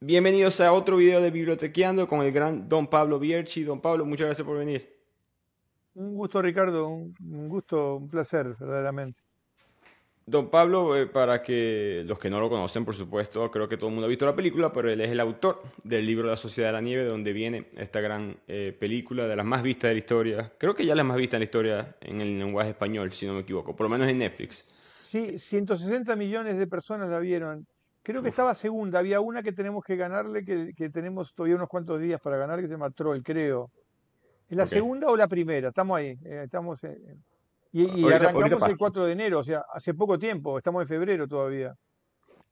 Bienvenidos a otro video de Bibliotequeando con el gran Don Pablo Bierchi. Don Pablo, muchas gracias por venir. Un gusto, Ricardo. Un gusto, un placer, verdaderamente. Don Pablo, eh, para que los que no lo conocen, por supuesto, creo que todo el mundo ha visto la película, pero él es el autor del libro La Sociedad de la Nieve, donde viene esta gran eh, película de las más vistas de la historia. Creo que ya la más vista en la historia en el lenguaje español, si no me equivoco, por lo menos en Netflix. Sí, 160 millones de personas la vieron Creo que estaba segunda, había una que tenemos que ganarle, que, tenemos todavía unos cuantos días para ganar, que se llama Troll, creo. ¿Es la segunda o la primera? Estamos ahí, eh, estamos... Eh, y, arrancamos el 4 de enero, o sea, hace poco tiempo, estamos en febrero todavía.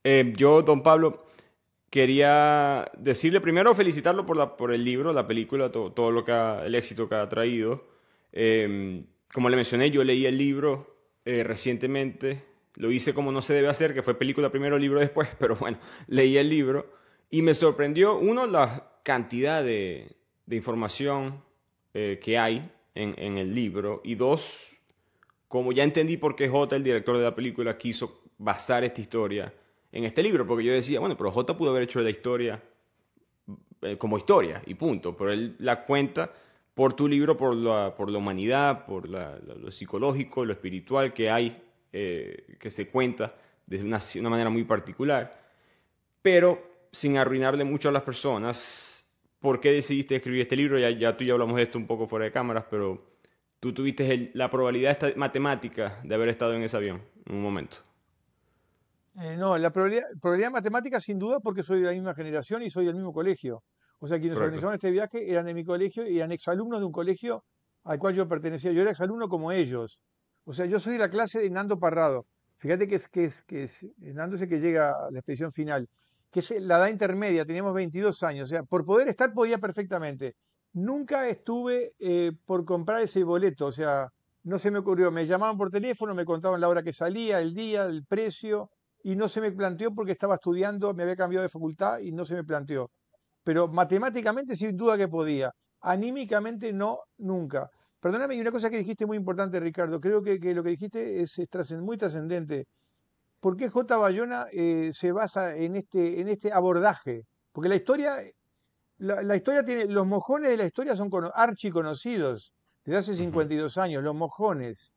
Eh, yo, don Pablo, quería decirle primero felicitarlo por, el libro, la película, todo, todo lo que el éxito que ha traído. como le mencioné, yo leí el libro recientemente, lo hice como no se debe hacer, que fue película primero, libro después, pero bueno, leí el libro y me sorprendió, uno, la cantidad de, información eh, que hay en, el libro y dos, como ya entendí por qué J, el director de la película, quiso basar esta historia en este libro, porque yo decía, bueno, pero J pudo haber hecho la historia eh, como historia y punto, pero él la cuenta por tu libro, por la, por la humanidad, por lo psicológico, lo espiritual que hay eh, que se cuenta de una, manera muy particular, pero sin arruinarle mucho a las personas. ¿Por qué decidiste escribir este libro? Ya, tú y yo hablamos de esto un poco fuera de cámaras, pero tú tuviste la probabilidad matemática de haber estado en ese avión en un momento. Eh, no, la probabilidad, matemática sin duda porque soy de la misma generación y soy del mismo colegio. O sea, quienes organizaron este viaje eran de mi colegio y eran exalumnos de un colegio al cual yo pertenecía. Yo era exalumno como ellos. O sea, yo soy de la clase de Nando Parrado. Fíjate que es, que es, que es, eh, Nando que llega a la expedición final, que es la edad intermedia, teníamos 22 años. O sea, por poder estar podía perfectamente. Nunca estuve eh, por comprar ese boleto, o sea, no se me ocurrió. Me llamaban por teléfono, me contaban la hora que salía, el día, el precio, y no se me planteó porque estaba estudiando, me había cambiado de facultad y no se me planteó. Pero matemáticamente sin duda que podía, anímicamente no, nunca. Perdóname, y una cosa que dijiste muy importante, Ricardo, creo que, lo que dijiste es, muy trascendente. ¿Por qué J. Bayona eh, se basa en este, este abordaje? Porque la historia, tiene, los mojones de la historia son archiconocidos desde hace 52 años, los mojones.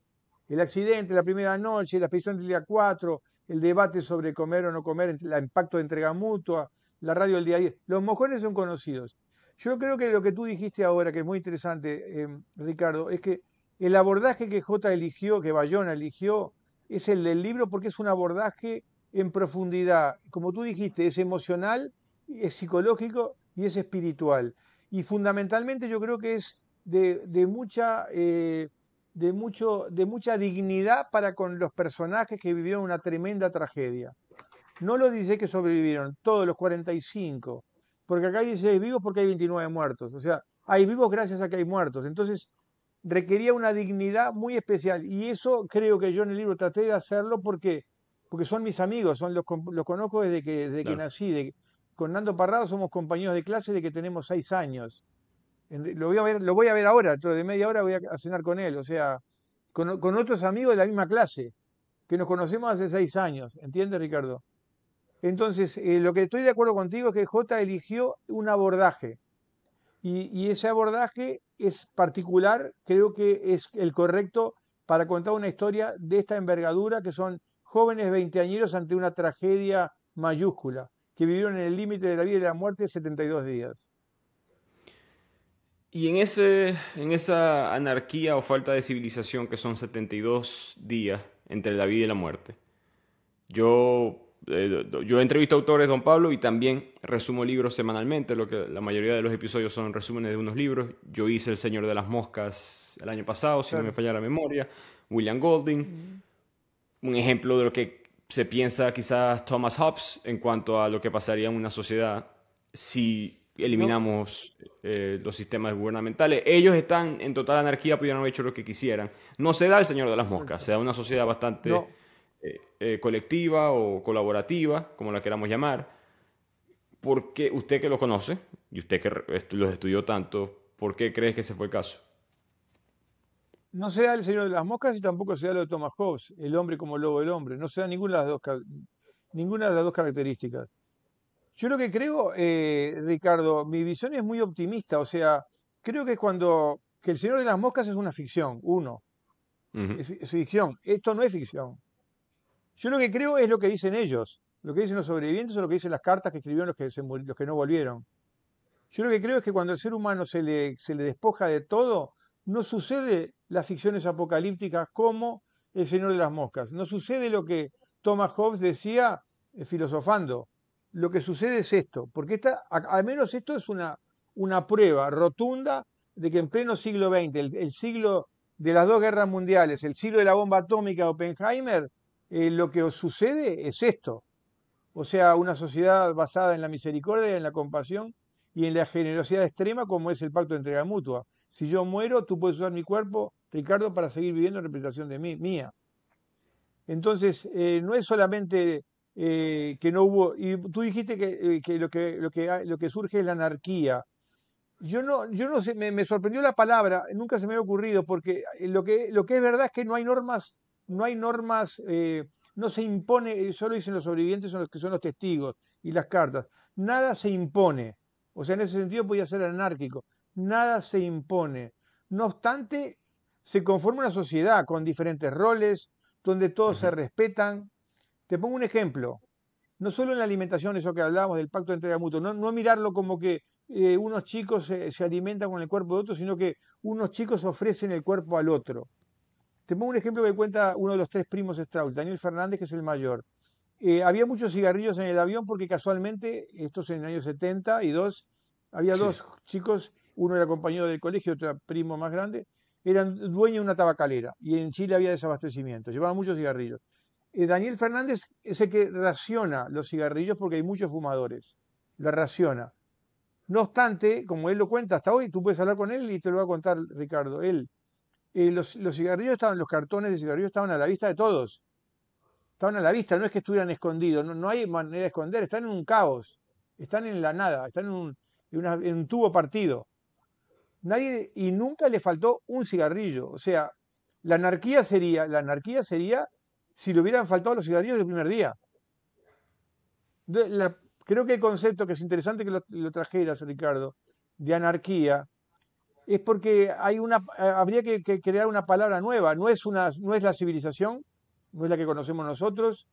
El accidente, la primera noche, la expedición del día 4, el debate sobre comer o no comer, el impacto de entrega mutua, la radio del día 10. Los mojones son conocidos. Yo creo que lo que tú dijiste ahora, que es muy interesante, eh, Ricardo, es que el abordaje que J eligió, que Bayona eligió, es el del libro porque es un abordaje en profundidad. Como tú dijiste, es emocional, es psicológico y es espiritual. Y fundamentalmente yo creo que es de, mucha... Eh, de, mucho, de mucha dignidad para con los personajes que vivieron una tremenda tragedia. No lo dice que sobrevivieron, todos los 45, porque acá hay 16 vivos porque hay 29 muertos. O sea, hay vivos gracias a que hay muertos. Entonces, requería una dignidad muy especial. Y eso creo que yo en el libro traté de hacerlo porque, porque son mis amigos, son los, los conozco desde que, que nací. con Nando Parrado somos compañeros de clase de que tenemos seis años. Lo voy a ver, lo voy a ver ahora, dentro de media hora voy a cenar con él, o sea, con, con otros amigos de la misma clase, que nos conocemos hace seis años, ¿entiendes, Ricardo? Entonces, eh, lo que estoy de acuerdo contigo es que J eligió un abordaje y, ese abordaje es particular, creo que es el correcto para contar una historia de esta envergadura, que son jóvenes veinteañeros ante una tragedia mayúscula, que vivieron en el límite de la vida y la muerte 72 días. Y en, ese, en esa anarquía o falta de civilización que son 72 días entre la vida y la muerte, yo eh, yo entrevisto autores, don Pablo, y también resumo libros semanalmente, lo que la mayoría de los episodios son resúmenes de unos libros. Yo hice El Señor de las Moscas el año pasado, si no me falla la memoria, William Golding, un ejemplo de lo que se piensa quizás Thomas Hobbes en cuanto a lo que pasaría en una sociedad si eliminamos eh, los sistemas gubernamentales. Ellos están en total anarquía, pudieran haber hecho lo que quisieran. No se da el Señor de las Moscas, se da una sociedad bastante... Eh, eh, colectiva o colaborativa, como la queramos llamar, porque usted que lo conoce y usted que los estudió tanto, ¿por qué crees que ese fue el caso? No sea el Señor de las Moscas y tampoco sea lo de Thomas Hobbes, el hombre como lobo del hombre. No sea ninguna de las dos, ninguna de las características. Yo lo que creo, eh, Ricardo, mi visión es muy optimista. O sea, creo que cuando que el Señor de las Moscas es una ficción, uno. es ficción. Esto no es ficción. Yo lo que creo es lo que dicen ellos, lo que dicen los sobrevivientes o lo que dicen las cartas que escribieron los que, los que no volvieron. Yo lo que creo es que cuando el ser humano se le, se le despoja de todo, no sucede las ficciones apocalípticas como El Señor de las Moscas. No sucede lo que Thomas Hobbes decía eh, filosofando. Lo que sucede es esto, porque esta, al menos esto es una, una prueba rotunda de que en pleno siglo XX, el, el siglo de las dos guerras mundiales, el siglo de la bomba atómica de Oppenheimer, eh, lo que sucede es esto. O sea, una sociedad basada en la misericordia, en la compasión y en la generosidad extrema, como es el pacto de entrega mutua. Si yo muero, tú puedes usar mi cuerpo, Ricardo, para seguir viviendo en representación de mí, mía. Entonces, eh, no es solamente eh, que no hubo. Y tú dijiste que, lo, que, lo, que surge es la anarquía. Yo no, yo no sé, me, sorprendió la palabra, nunca se me había ocurrido, porque lo que, lo que es verdad es que no hay normas no hay normas, eh, no se impone, eh, solo dicen los sobrevivientes son los que son los testigos y las cartas. Nada se impone. O sea, en ese sentido podía ser anárquico. Nada se impone. No obstante, se conforma una sociedad con diferentes roles, donde todos se respetan. Te pongo un ejemplo. No solo en la alimentación, eso que hablábamos del pacto de entrega mutua, no, no mirarlo como que eh, unos chicos se, se alimentan con el cuerpo de otro, sino que unos chicos ofrecen el cuerpo al otro. Te pongo un ejemplo que cuenta uno de los tres primos Strauss, Daniel Fernández, que es el mayor. Eh, había muchos cigarrillos en el avión porque casualmente, esto es en el año 70, y dos, había dos chicos, uno era compañero del colegio, otro primo más grande, eran dueños de una tabacalera y en Chile había desabastecimiento, llevaban muchos cigarrillos. Eh, Daniel Fernández es el que raciona los cigarrillos porque hay muchos fumadores, los raciona. No obstante, como él lo cuenta hasta hoy, tú puedes hablar con él y te lo va a contar Ricardo, él los, cigarrillos estaban, los cartones de cigarrillos estaban a la vista de todos. Estaban a la vista, no es que estuvieran escondidos, no, hay manera de esconder, están en un caos, están en la nada, están en un, tubo partido. Nadie, y nunca le faltó un cigarrillo. O sea, la anarquía sería, la anarquía sería si le hubieran faltado los cigarrillos El primer día. creo que el concepto que es interesante que lo trajeras, Ricardo, de anarquía, es porque hay una, eh, habría que, crear una palabra nueva. No es, una, no es la civilización, no es la que conocemos nosotros,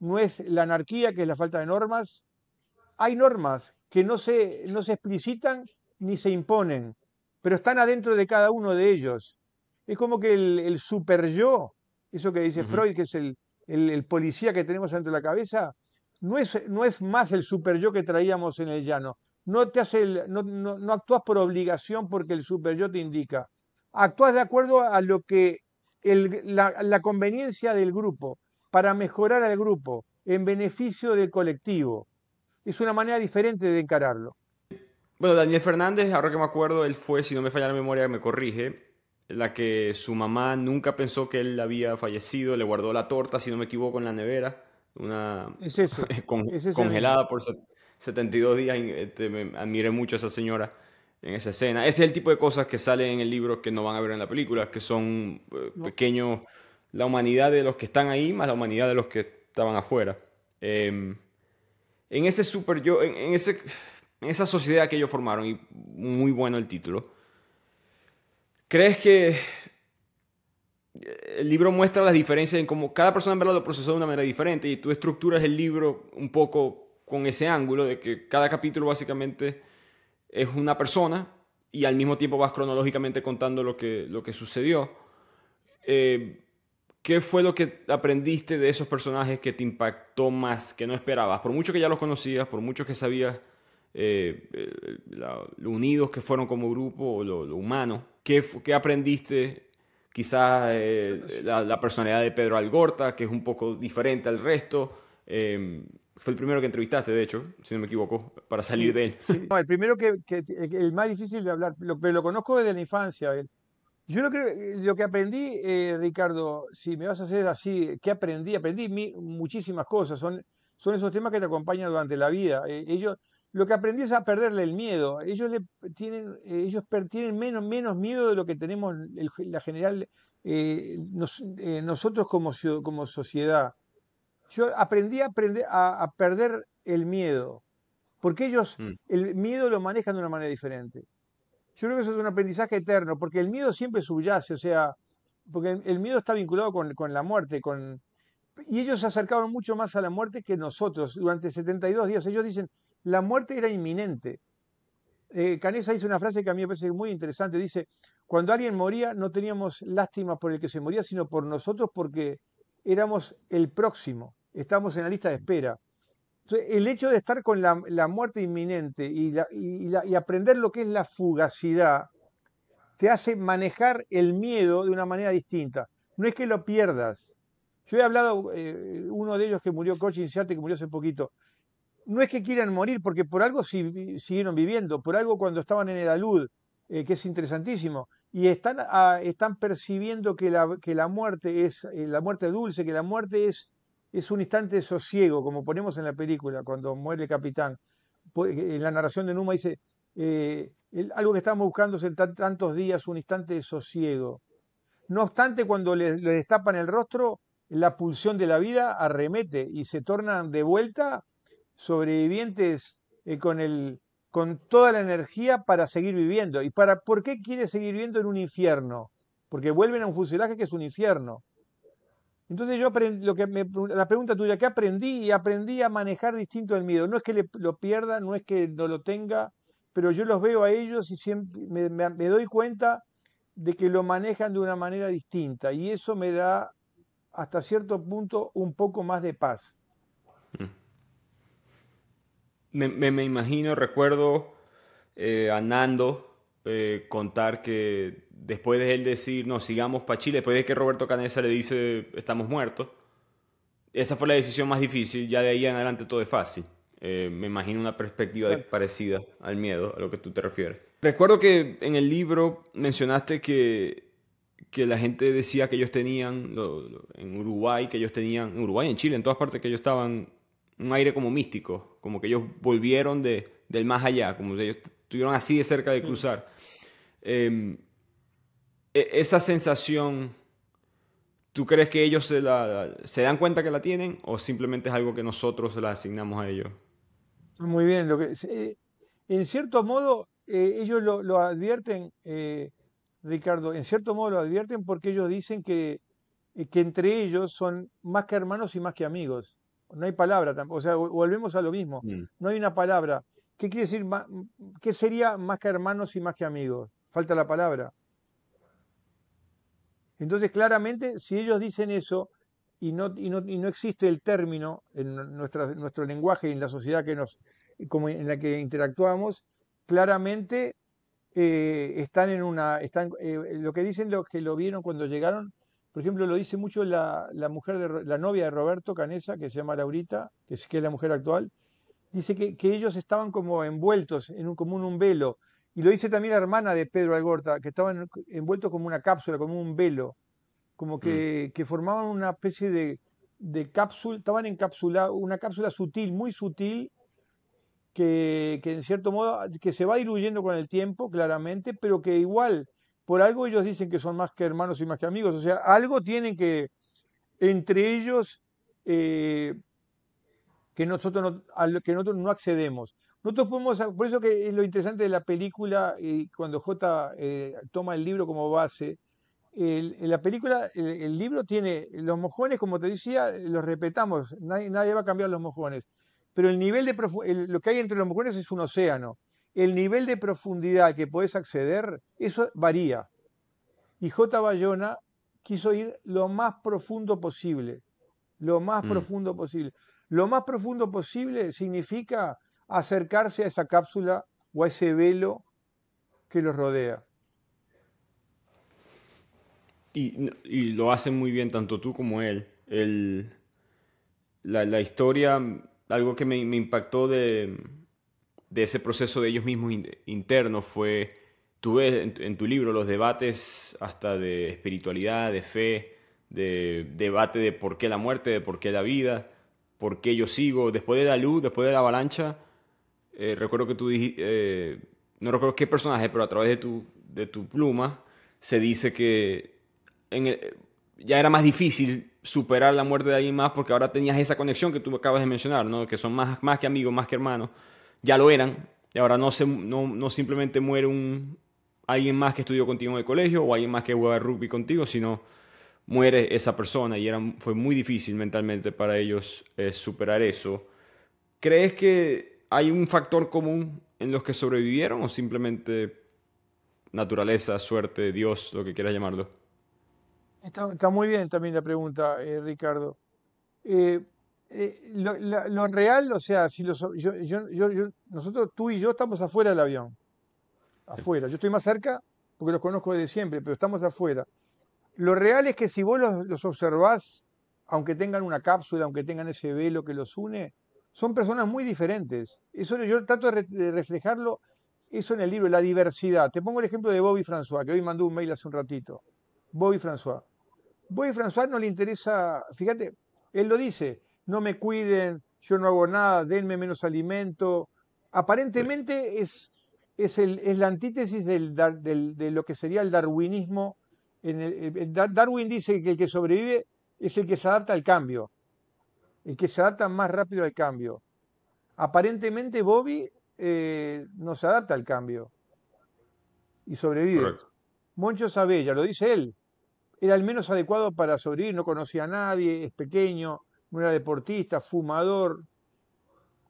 no es la anarquía, que es la falta de normas. Hay normas que no se, no se explicitan ni se imponen, pero están adentro de cada uno de ellos. Es como que el, super yo, eso que dice Freud, que es el, policía que tenemos dentro de la cabeza, no es, no es más el super yo que traíamos en el llano, no, te hace no, no, actúas por obligación porque el super yo te indica. Actúas de acuerdo a lo que la, conveniencia del grupo, para mejorar al grupo, en beneficio del colectivo. Es una manera diferente de encararlo. Bueno, Daniel Fernández, ahora que me acuerdo, él fue, si no me falla la memoria, me corrige, la que su mamá nunca pensó que él había fallecido, le guardó la torta, si no me equivoco, en la nevera, una eso congelada por 72 días, este, me admiré mucho a esa señora en esa escena. Ese es el tipo de cosas que salen en el libro que no van a ver en la película, que son eh, pequeños, la humanidad de los que están ahí más la humanidad de los que estaban afuera. Em, en ese super yo, en, ese, esa sociedad que ellos formaron, y muy bueno el título, ¿crees que eh, el libro muestra las diferencias en cómo cada persona en verdad lo procesó de una manera diferente y tú estructuras el libro un poco con ese ángulo de que cada capítulo básicamente es una persona y al mismo tiempo vas cronológicamente contando lo que, lo que sucedió. Eh, ¿Qué fue lo que aprendiste de esos personajes que te impactó más, que no esperabas? Por mucho que ya los conocías, por mucho que sabías eh, eh, unidos que fueron como grupo o lo, humano, ¿qué, ¿qué, aprendiste? Quizás la, la, personalidad de Pedro Algorta, que es un poco diferente al resto. Fue el primero que entrevistaste, de hecho, si no me equivoco, para salir de él. No, el primero que, el más difícil de hablar, pero lo conozco desde la infancia. Yo lo que, eh, lo que aprendí, eh, Ricardo, si me vas a hacer así, ¿qué aprendí? Aprendí muchísimas cosas. Son, son esos temas que te acompañan durante la vida. Eh, ellos, lo que aprendí es a perderle el miedo. Ellos, le tienen, ellos menos, menos miedo de lo que tenemos la general, nosotros como sociedad yo aprendí a, aprender, a, perder el miedo, porque ellos mm. el miedo lo manejan de una manera diferente. Yo creo que eso es un aprendizaje eterno, porque el miedo siempre subyace, o sea, porque el, miedo está vinculado con, la muerte, Y ellos se acercaron mucho más a la muerte que nosotros durante 72 días. Ellos dicen, la muerte era inminente. Eh, Canessa Canesa dice una frase que a mí me parece muy interesante. Dice, cuando alguien moría no teníamos lástima por el que se moría, sino por nosotros porque éramos el próximo estamos en la lista de espera. el hecho de estar con la, muerte inminente y, y, aprender lo que es la fugacidad, te hace manejar el miedo de una manera distinta. No es que lo pierdas. Yo he hablado, eh, uno de ellos que murió, Coach Inciarte, que murió hace poquito, no es que quieran morir, porque por algo siguieron viviendo, por algo cuando estaban en el alud, eh, que es interesantísimo, y están, ah, están percibiendo que la, que la muerte es eh, la muerte dulce, que la muerte es es un instante de sosiego, como ponemos en la película cuando muere el capitán. Pues, eh, en la narración de Numa dice, eh, algo que estamos buscando hace tantos días, un instante de sosiego. No obstante, cuando le, destapan el rostro, la pulsión de la vida arremete y se tornan de vuelta sobrevivientes eh, con, toda la energía para seguir viviendo. ¿Y para por qué quiere seguir viviendo en un infierno? Porque vuelven a un fuselaje que es un infierno. Entonces yo que la pregunta tuya, ¿qué aprendí? Y aprendí a manejar distinto el miedo. No es que lo pierda, no es que no lo tenga, pero yo los veo a ellos y siempre me, doy cuenta de que lo manejan de una manera distinta y eso me da hasta cierto punto un poco más de paz. Mm. Me, imagino, recuerdo eh, andando, eh, contar que después de él decir, no, sigamos para Chile, después de que Roberto Canessa le dice, estamos muertos, esa fue la decisión más difícil, ya de ahí en adelante todo es fácil. Eh, me imagino una perspectiva parecida al miedo, a lo que tú te refieres. Recuerdo que en el libro mencionaste que, que la gente decía que ellos tenían, en Uruguay, que ellos tenían, en Uruguay, en Chile, en todas partes, que ellos estaban un aire como místico, como que ellos volvieron de, del más allá, como que ellos estuvieron así de cerca de cruzar. Eh, e-, esa sensación, ¿tú crees que ellos se, la, se dan cuenta que la tienen o simplemente es algo que nosotros la asignamos a ellos? Muy bien, lo que, eh, en cierto modo eh, ellos lo, advierten, eh, Ricardo, en cierto modo lo advierten porque ellos dicen que, que entre ellos son más que hermanos y más que amigos. No hay palabra tampoco, o sea, volvemos a lo mismo, mm. no hay una palabra. ¿Qué quiere decir? ¿Qué sería más que hermanos y más que amigos? Falta la palabra. Entonces, claramente, si ellos dicen eso y no, existe el término en nuestro lenguaje y en la sociedad que nos, como en la que interactuamos, claramente eh, están en una. Están, eh, lo que dicen los que lo vieron cuando llegaron, por ejemplo, lo dice mucho la, mujer de, la novia de Roberto Canesa, que se llama Laurita, que es, que la mujer actual, dice que, ellos estaban como envueltos en un, común un velo, y lo dice también la hermana de Pedro Algorta, que estaban envueltos como una cápsula, como un velo, como mm. que, formaban una especie de, de cápsula, estaban encapsulados, una cápsula sutil, muy sutil, que, en cierto modo que se va diluyendo con el tiempo, claramente, pero que igual, por algo ellos dicen que son más que hermanos y más que amigos, o sea, algo tienen que, entre ellos, eh, que nosotros que nosotros no accedemos. Nosotros podemos, por eso que es lo interesante de la película, y eh, cuando J eh, toma el libro como base, en la película, el, libro tiene los mojones, como te decía, los repetamos, nadie, va a cambiar los mojones, pero el nivel de lo que hay entre los mojones es un océano. El nivel de profundidad que podés acceder, eso varía. Y J. Bayona quiso ir lo más profundo posible, lo más mm. profundo posible. Lo más profundo posible significa acercarse a esa cápsula o a ese velo que los rodea. Y, lo hacen muy bien tanto tú como él. El, la, historia, algo que me, impactó de, ese proceso de ellos mismos internos fue, tú ves en, en, tu libro los debates hasta de espiritualidad, de fe, de debate de por qué la muerte, de por qué la vida, por qué yo sigo, después de la luz, después de la avalancha, eh, recuerdo que tú dijiste, eh, no recuerdo qué personaje, pero a través de tu, de tu pluma se dice que ya era más difícil superar la muerte de alguien más porque ahora tenías esa conexión que tú acabas de mencionar, ¿no? que son más, más que amigos, más que hermanos, ya lo eran, y ahora no, se, no, simplemente muere un, alguien más que estudió contigo en el colegio o alguien más que juega rugby contigo, sino muere esa persona y era, fue muy difícil mentalmente para ellos eh, superar eso. ¿Crees que ¿hay un factor común en los que sobrevivieron o simplemente naturaleza, suerte, Dios, lo que quieras llamarlo? Está, muy bien también la pregunta, eh, Ricardo. Eh, eh, lo, real, o sea, si nosotros, tú y yo estamos afuera del avión, afuera. Yo estoy más cerca porque los conozco de siempre, pero estamos afuera. Lo real es que si vos los, los observás, aunque tengan una cápsula, aunque tengan ese velo que los une, son personas muy diferentes. Eso yo trato de, reflejarlo eso en el libro, la diversidad. Te pongo el ejemplo de Bobby François, que hoy mandó un mail hace un ratito. Bobby François. Bobby François no le interesa, fíjate, él lo dice, no me cuiden, yo no hago nada, denme menos alimento. Aparentemente es, es, la antítesis de lo que sería el darwinismo. Darwin dice que el que sobrevive es el que se adapta al cambio el que se adapta más rápido al cambio. Aparentemente Bobby eh, no se adapta al cambio y sobrevive. Moncho Sabella, lo dice él, era el menos adecuado para sobrevivir, no conocía a nadie, es pequeño, no era deportista, fumador.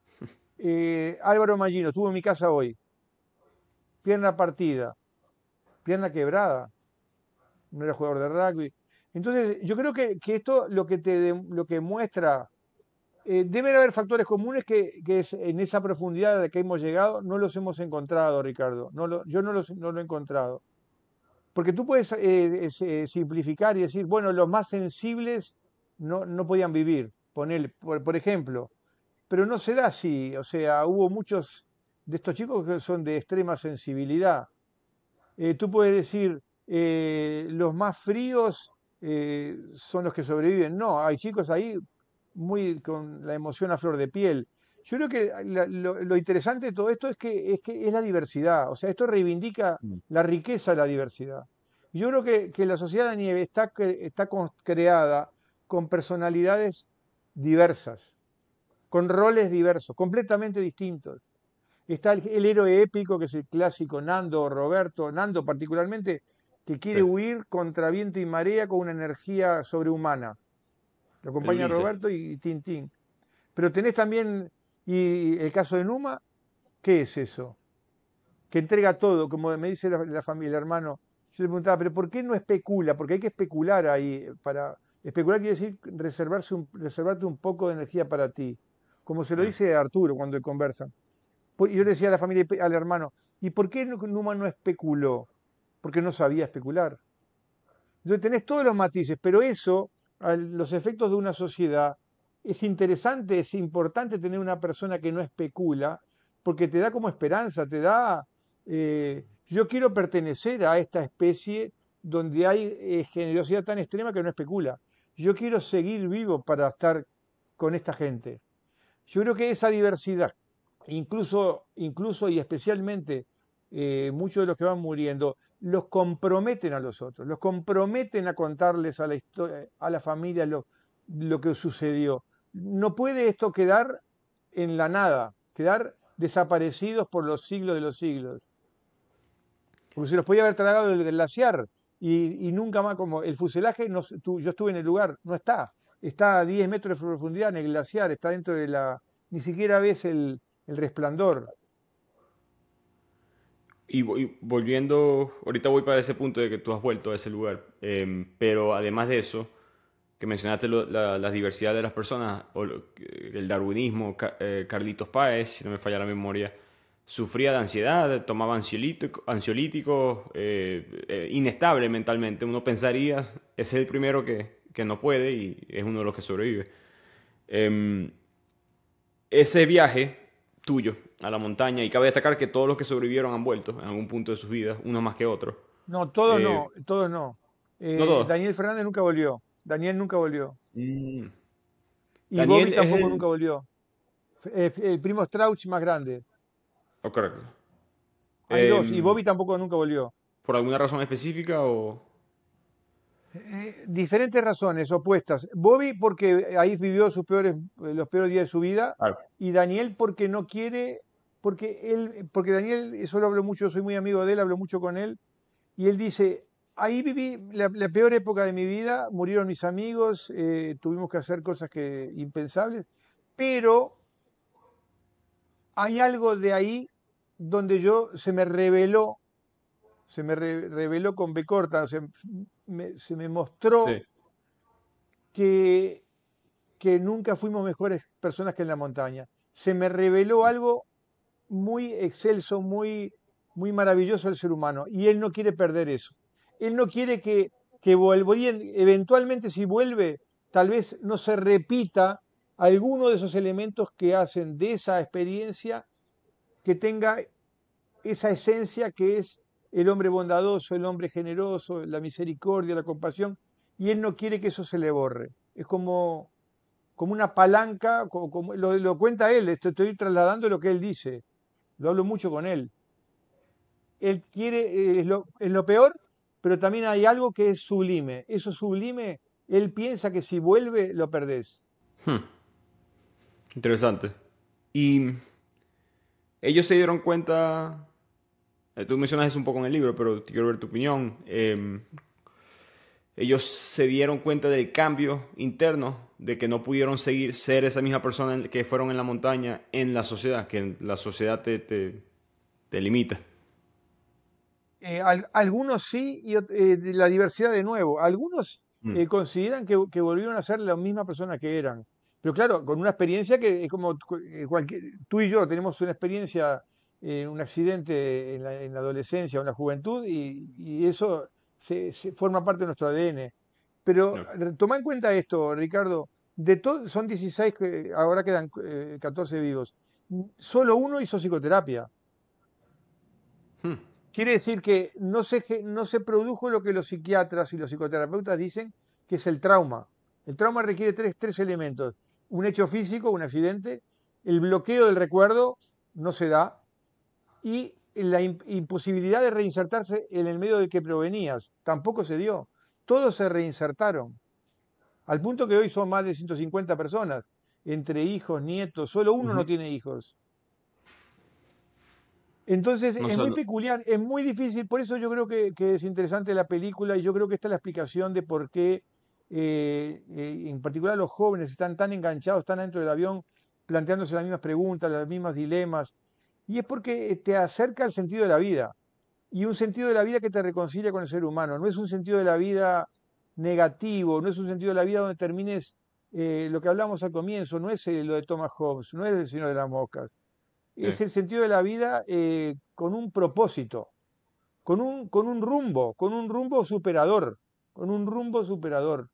Eh, Álvaro Magino estuvo en mi casa hoy, pierna partida, pierna quebrada, no era jugador de rugby. Entonces, yo creo que, que esto lo que, te, lo que muestra eh, deben haber factores comunes que, en esa profundidad a la que hemos llegado no los hemos encontrado, Ricardo. No yo no, los, lo he encontrado. Porque tú puedes eh, eh, simplificar y decir, bueno, los más sensibles no, no podían vivir, poner por, por, ejemplo. Pero no será así. O sea, hubo muchos de estos chicos que son de extrema sensibilidad. tú puedes decir, los más fríos son los que sobreviven. No, hay chicos ahí muy con la emoción a flor de piel. Yo creo que lo, interesante de todo esto es que, es que es la diversidad, o sea, esto reivindica mm. la riqueza de la diversidad. Yo creo que, la sociedad de nieve está, está creada con personalidades diversas, con roles diversos, completamente distintos. Está el, héroe épico, que es el clásico Nando, Roberto, Nando particularmente, que quiere huir contra viento y marea con una energía sobrehumana. Lo acompaña Roberto y Tintín. Pero tenés también, y el caso de Numa, ¿qué es eso? Que entrega todo, como me dice la, familia, el hermano. Yo le preguntaba, pero ¿por qué no especula? Porque hay que especular ahí. Para, especular quiere decir reservarse un, reservarte un poco de energía para ti. Como se lo mm. dice Arturo cuando conversan. Pues, y yo le decía a la familia, al hermano, ¿y por qué Numa no especuló? Porque no sabía especular. Entonces tenés todos los matices, pero eso los efectos de una sociedad, es interesante, es importante tener una persona que no especula, porque te da como esperanza, te da, eh, yo quiero pertenecer a esta especie donde hay eh, generosidad tan extrema que no especula. Yo quiero seguir vivo para estar con esta gente. Yo creo que esa diversidad, incluso, incluso y especialmente eh, muchos de los que van muriendo, los comprometen a los otros, los comprometen a contarles a la, historia, a la familia lo, lo que sucedió. No puede esto quedar en la nada, quedar desaparecidos por los siglos de los siglos. Porque se los podía haber tragado el glaciar y, nunca más como el fuselaje, yo estuve en el lugar, no está, está a 10 metros de profundidad en el glaciar, está dentro de la... Ni siquiera ves el, el resplandor y, volviendo, ahorita voy para ese punto de que tú has vuelto a ese lugar, em, pero además de eso, que mencionaste la, diversidad de las personas, o el darwinismo, eh, Carlitos Páez, si no me falla la memoria, sufría de ansiedad, tomaba ansiolíticos, ansiolítico, eh, eh, inestable mentalmente, uno pensaría, ese es el primero que, que, no puede y es uno de los que sobrevive. Em, ese viaje tuyo a la montaña. Y cabe destacar que todos los que sobrevivieron han vuelto en algún punto de sus vidas, uno más que otro. No, eh, eh, todos no, todos no. Daniel Fernández nunca volvió. Daniel nunca volvió. Mm. Y Bobby tampoco nunca volvió. El, primo Strauch más grande. Oh, correcto. y em, Bobby tampoco nunca volvió. ¿Por alguna razón específica o...? Eh, diferentes razones opuestas. Bobby porque ahí vivió sus peores, eh, los peores días de su vida y Daniel porque no quiere, porque él, porque Daniel, eso eh, lo hablo mucho, soy muy amigo de él, hablo mucho con él y él dice, ahí viví la, peor época de mi vida, murieron mis amigos, tuvimos que hacer cosas que impensables, pero hay algo de ahí donde yo se me reveló se me reveló con B corta, se me, mostró que, que nunca fuimos mejores personas que en la montaña. Se me reveló algo muy excelso, muy, muy maravilloso del ser humano, y él no quiere perder eso. Él no quiere que, que vuelva, y eventualmente si vuelve, tal vez no se repita alguno de esos elementos que hacen de esa experiencia que tenga esa esencia que es el hombre bondadoso, el hombre generoso, la misericordia, la compasión, y él no quiere que eso se le borre. Es como, como una palanca, como, lo, cuenta él, estoy trasladando lo que él dice, lo hablo mucho con él. Él quiere, eh, es lo, peor, pero también hay algo que es sublime. Eso sublime, él piensa que si vuelve, lo perdés. Hmm. Interesante. Y ellos se dieron cuenta eh, tú mencionas eso un poco en el libro, pero quiero ver tu opinión. Em, ellos se dieron cuenta del cambio interno, de que no pudieron seguir ser esa misma persona que fueron en la montaña en la sociedad, que la sociedad te, te, limita. Eh, algunos sí, y eh, la diversidad de nuevo. Algunos mm. consideran que, volvieron a ser la misma persona que eran. Pero claro, con una experiencia que es como cualquier, tú y yo tenemos una experiencia eh, un accidente en la, adolescencia o en la juventud y, eso se, forma parte de nuestro ADN. Pero toma en cuenta esto, Ricardo, de son 16, ahora quedan 14 eh, vivos. Solo uno hizo psicoterapia. Hmm. Quiere decir que no se, no se produjo lo que los psiquiatras y los psicoterapeutas dicen que es el trauma. El trauma requiere tres, tres elementos. Un hecho físico, un accidente, el bloqueo del recuerdo no se da, y la imposibilidad de reinsertarse en el medio del que provenías tampoco se dio. Todos se reinsertaron, al punto que hoy son más de 150 personas, entre hijos, nietos, solo uno no tiene hijos. Entonces es muy peculiar, es muy difícil, por eso yo creo que, es interesante la película y yo creo que esta es la explicación de por qué eh, eh, en particular los jóvenes están tan enganchados, están dentro del avión planteándose las mismas preguntas, los mismos dilemas, y es porque te acerca al sentido de la vida. Y un sentido de la vida que te reconcilia con el ser humano. No es un sentido de la vida negativo, no es un sentido de la vida donde termines eh, lo que hablamos al comienzo, no es eh, lo de Thomas Hobbes, no es el Señor de las Moscas. Es el sentido de la vida eh, con un propósito, con un, con un rumbo, con un rumbo superador, con un rumbo superador.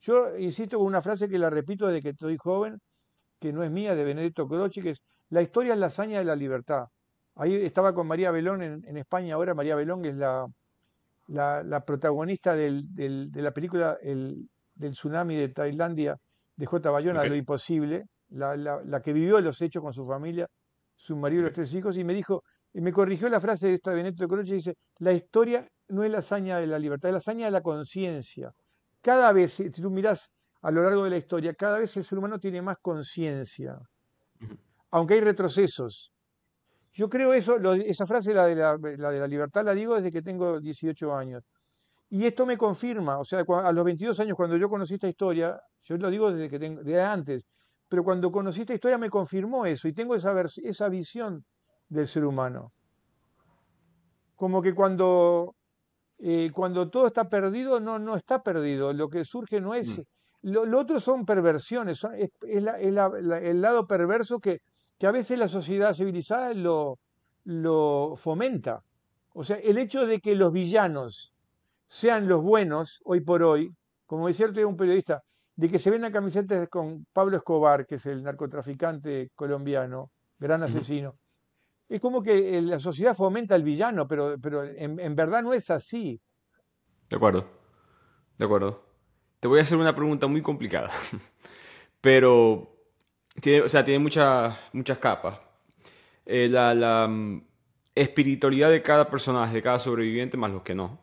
Yo insisto con una frase que la repito desde que estoy joven, que no es mía, de Benedetto Croce, que es la historia es la hazaña de la libertad. Ahí estaba con María Belón en, España, ahora María Belón es la, protagonista de la película del tsunami de Tailandia de J. Bayona, Lo Imposible, la, que vivió los hechos con su familia, su marido y los tres hijos, y me dijo, me corrigió la frase de esta de Croce, dice, la historia no es la hazaña de la libertad, es la hazaña de la conciencia. Cada vez, si tú miras a lo largo de la historia, cada vez el ser humano tiene más conciencia aunque hay retrocesos. Yo creo eso, esa frase, la de la, libertad, la digo desde que tengo 18 años. Y esto me confirma, o sea, a los 22 años cuando yo conocí esta historia, yo lo digo desde que tengo, antes, pero cuando conocí esta historia me confirmó eso y tengo esa, esa visión del ser humano. Como que cuando, eh, cuando todo está perdido, no, no está perdido, lo que surge no es... Mm. Lo, otro son perversiones, es, el lado perverso que que a veces la sociedad civilizada lo, lo fomenta. O sea, el hecho de que los villanos sean los buenos hoy por hoy, como decía un periodista, de que se vendan camisetas con Pablo Escobar, que es el narcotraficante colombiano, gran asesino, es como que eh, la sociedad fomenta al villano, pero, pero en verdad no es así. De acuerdo, de acuerdo. Te voy a hacer una pregunta muy complicada, pero o sea, tiene muchas, muchas capas. Eh, la, mm, espiritualidad de cada personaje, de cada sobreviviente, más los que no.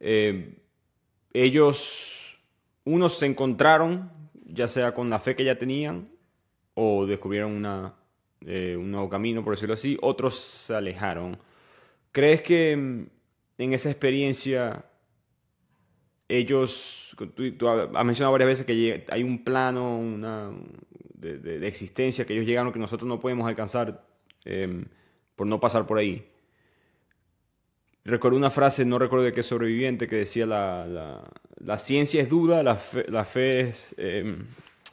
Eh, ellos, unos se encontraron, ya sea con la fe que ya tenían, o descubrieron eh, un nuevo camino, por decirlo así, otros se alejaron. ¿Crees que mm, en esa experiencia ellos, tú has mencionado varias veces que hay un plano, una, de, existencia que ellos llegaron que nosotros no podemos alcanzar em, por no pasar por ahí. Recuerdo una frase, no recuerdo de qué sobreviviente, que decía la, ciencia es duda, la fe, em,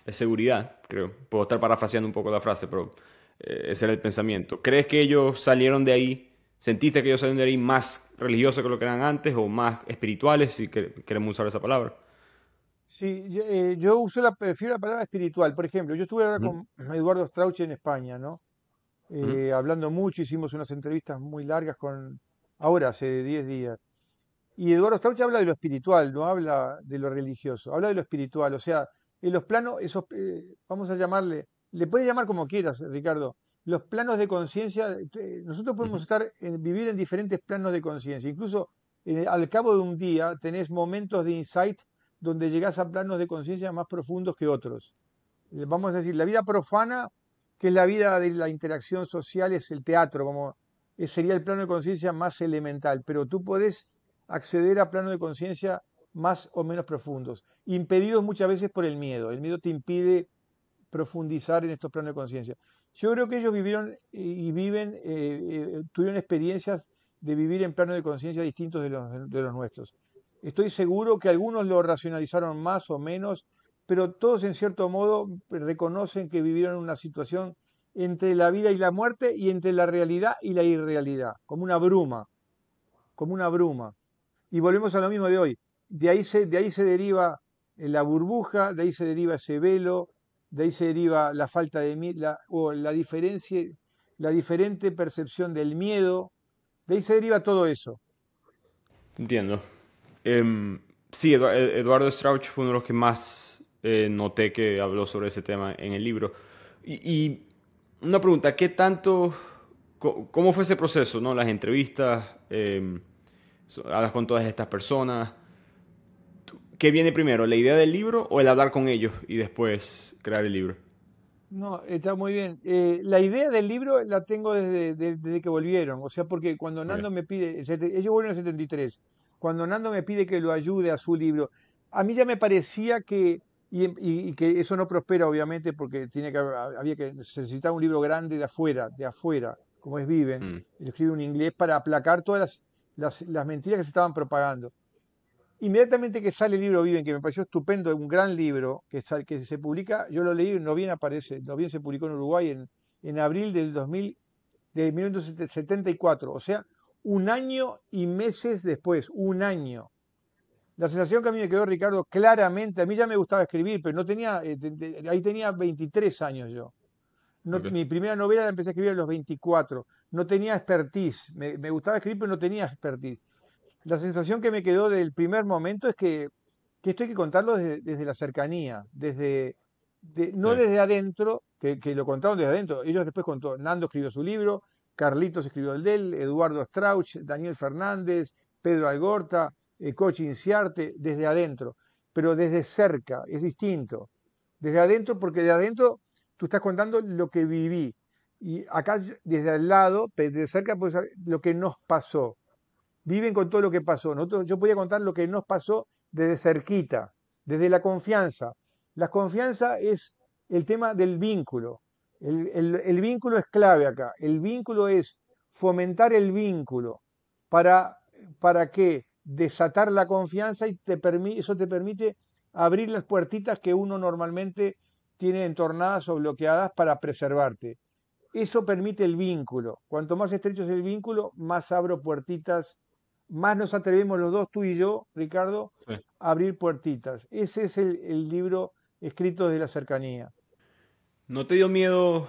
es, seguridad, creo. Puedo estar parafraseando un poco la frase, pero eh, ese era el pensamiento. ¿Crees que ellos salieron de ahí? ¿Sentiste que ellos salieron de ahí más religiosos que lo que eran antes o más espirituales, si queremos usar esa palabra? Sí, eh, yo, uso la, prefiero la palabra espiritual. Por ejemplo, yo estuve ahora con Eduardo Strauche en España, ¿no? Eh, hablando mucho, hicimos unas entrevistas muy largas con, ahora, hace 10 días. Y Eduardo Strauche habla de lo espiritual, no habla de lo religioso, habla de lo espiritual. O sea, en los planos, esos, eh, vamos a llamarle, le puedes llamar como quieras, Ricardo, los planos de conciencia, nosotros podemos estar en, vivir en diferentes planos de conciencia. Incluso al cabo de un día tenés momentos de insight donde llegas a planos de conciencia más profundos que otros. Vamos a decir, la vida profana, que es la vida de la interacción social, es el teatro, como eh, sería el plano de conciencia más elemental, pero tú puedes acceder a planos de conciencia más o menos profundos, impedidos muchas veces por el miedo. El miedo te impide profundizar en estos planos de conciencia. Yo creo que ellos vivieron eh, y viven, eh, tuvieron experiencias de vivir en planos de conciencia distintos de los nuestros. Estoy seguro que algunos lo racionalizaron más o menos, pero todos en cierto modo reconocen que vivieron una situación entre la vida y la muerte y entre la realidad y la irrealidad, como una bruma, como una bruma. Y volvemos a lo mismo de hoy. De ahí se, de ahí se deriva eh, la burbuja, de ahí se deriva ese velo, de ahí se deriva la falta de la, o la diferencia, la diferente percepción del miedo, de ahí se deriva todo eso. Entiendo. Em, sí, Eduardo Strauch fue uno de los que más eh, noté que habló sobre ese tema en el libro. Y, una pregunta, ¿qué tanto, cómo fue ese proceso, no? Las entrevistas, em, hablas con todas estas personas. ¿Qué viene primero, la idea del libro o el hablar con ellos y después crear el libro? No, está muy bien. Eh, la idea del libro la tengo desde, que volvieron. O sea, porque cuando Nando me pide, ellos vuelven en el 73 cuando Nando me pide que lo ayude a su libro, a mí ya me parecía que, y, que eso no prospera obviamente porque tiene que, había que necesitar un libro grande de afuera, de afuera, como es Viven, mm. lo escribe en inglés para aplacar todas las, mentiras que se estaban propagando. Inmediatamente que sale el libro Viven, que me pareció estupendo, un gran libro que, se publica, yo lo leí, y no bien aparece, no bien se publicó en Uruguay en, en abril del de 1974, o sea, un año y meses después, un año. La sensación que a mí me quedó, Ricardo, claramente, a mí ya me gustaba escribir, pero no tenía, eh, ahí tenía 23 años yo. Mi primera novela la empecé a escribir a los 24. No tenía expertise. Me, gustaba escribir, pero no tenía expertise. La sensación que me quedó del primer momento es que, que esto hay que contarlo desde, la cercanía, desde, no desde adentro, que, que, lo contaron desde adentro. Ellos después contó, Nando escribió su libro, Carlitos escribió el del Eduardo Strauch, Daniel Fernández, Pedro Algorta, eh, Ciarte, desde adentro, pero desde cerca, es distinto. Desde adentro, porque de adentro tú estás contando lo que viví. Y acá, desde al lado, desde cerca, puedes lo que nos pasó. Viven con todo lo que pasó. Nosotros, yo podía contar lo que nos pasó desde cerquita, desde la confianza. La confianza es el tema del vínculo. El, vínculo es clave acá. El vínculo es fomentar el vínculo para, para que desatar la confianza y te eso te permite abrir las puertitas que uno normalmente tiene entornadas o bloqueadas para preservarte. Eso permite el vínculo. Cuanto más estrecho es el vínculo, más abro puertitas, más nos atrevemos los dos, tú y yo, Ricardo, a abrir puertitas. Ese es el, el libro escrito de la cercanía. ¿No te dio miedo? O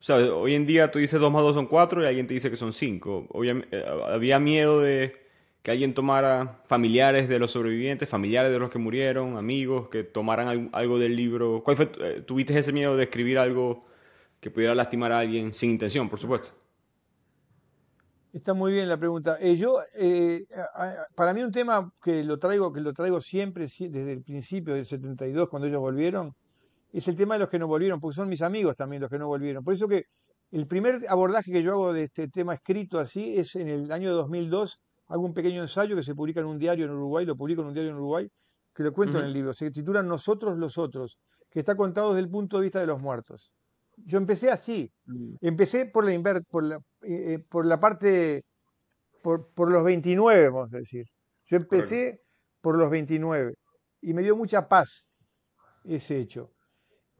sea, hoy en día tú dices 2 más 2 son 4 y alguien te dice que son 5. Eh, había miedo de que alguien tomara familiares de los sobrevivientes, familiares de los que murieron, amigos, que tomaran algo del libro. ¿Cuál fue, eh, ¿Tuviste ese miedo de escribir algo que pudiera lastimar a alguien sin intención, por supuesto? Está muy bien la pregunta. Eh, para mí un tema que lo traigo, que lo traigo siempre, desde el principio del 72, cuando ellos volvieron, es el tema de los que no volvieron, porque son mis amigos también los que no volvieron. Por eso que el primer abordaje que yo hago de este tema escrito así es en el año 2002, hago un pequeño ensayo que se publica en un diario en Uruguay, lo publico en un diario en Uruguay, que lo cuento en el libro, se titula Nosotros los otros, que está contado desde el punto de vista de los muertos. Yo empecé así, mm. empecé por la, eh, eh, por la, parte, por, los 29, vamos a decir. Yo empecé por los 29 y me dio mucha paz ese hecho.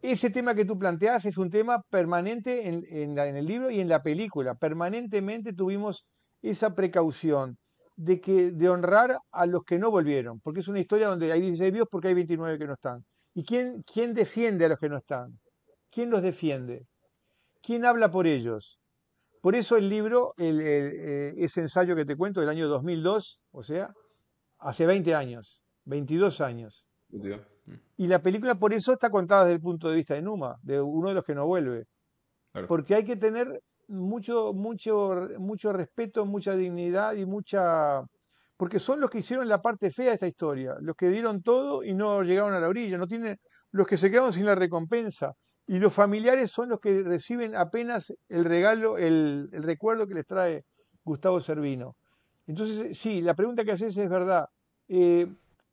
Ese tema que tú planteas es un tema permanente en, el libro y en la película. Permanentemente tuvimos esa precaución de, honrar a los que no volvieron, porque es una historia donde hay 16 vivos porque hay 29 que no están. ¿Y quién, quién defiende a los que no están? ¿Quién los defiende? ¿Quién habla por ellos? Por eso el libro, eh, ese ensayo que te cuento del año 2002, o sea, hace 20 años, 22 años. Y la película por eso está contada desde el punto de vista de Numa, de uno de los que no vuelve. Porque hay que tener mucho, mucho, mucho respeto, mucha dignidad y mucha... Porque son los que hicieron la parte fea de esta historia, los que dieron todo y no llegaron a la orilla, no tienen... los que se quedaron sin la recompensa. Y los familiares son los que reciben apenas el regalo, el, el recuerdo que les trae Gustavo Servino. Entonces, sí, la pregunta que haces es verdad. Eh,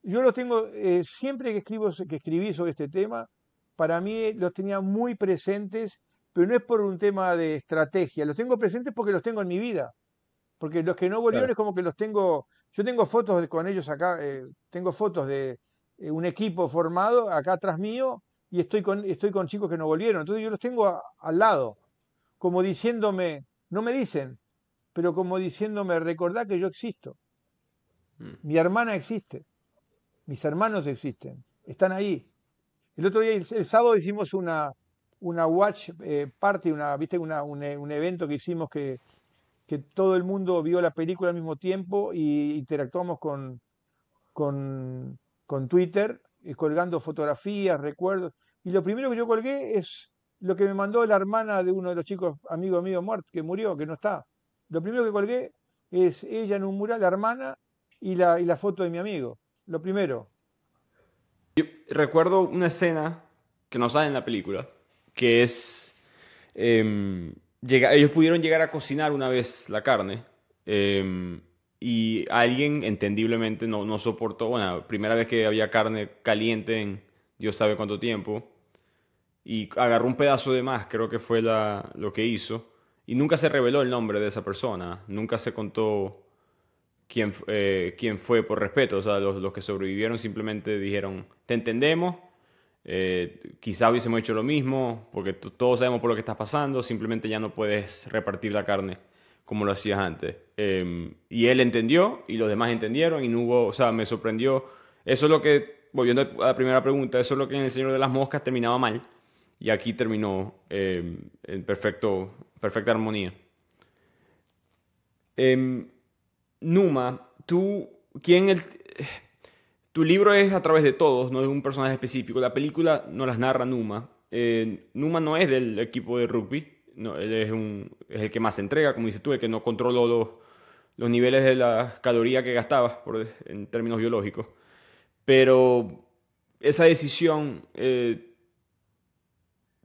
yo los tengo, eh, siempre que, escribo, que escribí sobre este tema, para mí los tenía muy presentes, pero no es por un tema de estrategia, los tengo presentes porque los tengo en mi vida. Porque los que no volvieron es como que los tengo, yo tengo fotos con ellos acá, eh, tengo fotos de eh, un equipo formado acá atrás mío y estoy con, estoy con chicos que no volvieron. Entonces yo los tengo al lado, como diciéndome, no me dicen, pero como diciéndome, recordá que yo existo. Mm. Mi hermana existe. Mis hermanos existen, están ahí. El otro día, el, sábado, hicimos una, una watch eh, party, una, ¿viste? Eh, un, evento que hicimos que, que, todo el mundo vio la película al mismo tiempo y interactuamos con, con, con Twitter, y eh, colgando fotografías, recuerdos. Y lo primero que yo colgué es lo que me mandó la hermana de uno de los chicos, amigo míos muerto, que murió, que no está. Lo primero que colgué es ella en un mural, la hermana, y la, y la foto de mi amigo. Lo primero. recuerdo una escena que nos sale en la película, que es... Em, ellos pudieron llegar a cocinar una vez la carne. Em, y alguien entendiblemente no, no, soportó, bueno, primera vez que había carne caliente en Dios sabe cuánto tiempo, y agarró un pedazo de más, creo que fue lo que hizo, y nunca se reveló el nombre de esa persona, nunca se contó quien, eh, fue por respeto. O sea, los, que sobrevivieron simplemente dijeron, te entendemos, eh, quizá hubiésemos hecho lo mismo, porque todos sabemos por lo que estás pasando, simplemente ya no puedes repartir la carne como lo hacías antes. Em, y él entendió y los demás entendieron y no hubo, o sea, me sorprendió. Eso es lo que, volviendo a la primera pregunta, eso es lo que en el Señor de las Moscas terminaba mal y aquí terminó em, en perfecto, perfecta armonía. Em, Numa, tú, ¿quién el, tu libro es a través de todos, no es un personaje específico. La película no las narra Numa. Eh, Numa no es del equipo de rugby, no, él es, el que más se entrega, como dices tú, el que no controló los, niveles de la caloría que gastaba en términos biológicos. Pero esa decisión, eh,